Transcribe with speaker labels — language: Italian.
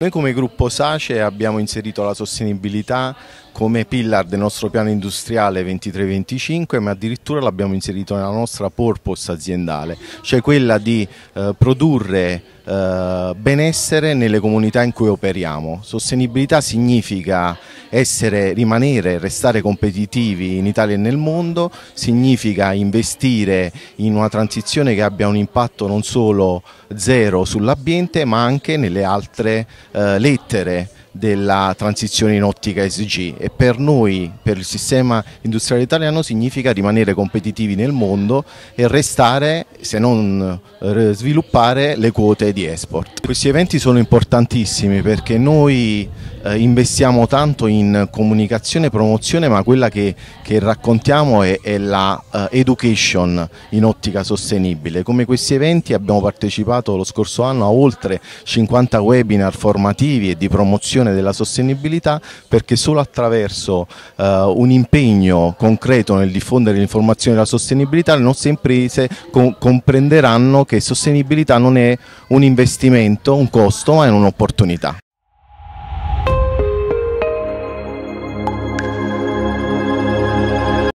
Speaker 1: Noi come gruppo SACE abbiamo inserito la sostenibilità come pillar del nostro piano industriale 23-25 ma addirittura l'abbiamo inserito nella nostra purpose aziendale, cioè quella di eh, produrre eh, benessere nelle comunità in cui operiamo. Sostenibilità significa essere, rimanere, restare competitivi in Italia e nel mondo, significa investire in una transizione che abbia un impatto non solo zero sull'ambiente ma anche nelle altre eh, lettere della transizione in ottica SG e per noi, per il sistema industriale italiano, significa rimanere competitivi nel mondo e restare, se non eh, sviluppare, le quote di export. Questi eventi sono importantissimi perché noi eh, investiamo tanto in comunicazione e promozione, ma quella che, che raccontiamo è, è la eh, education in ottica sostenibile. Come questi eventi abbiamo partecipato lo scorso anno a oltre 50 webinar formativi e di promozione dimensione della sostenibilità perché solo attraverso eh, un impegno concreto nel diffondere l'informazione della sostenibilità le nostre imprese co comprenderanno che sostenibilità non è un investimento, un costo, ma è un'opportunità.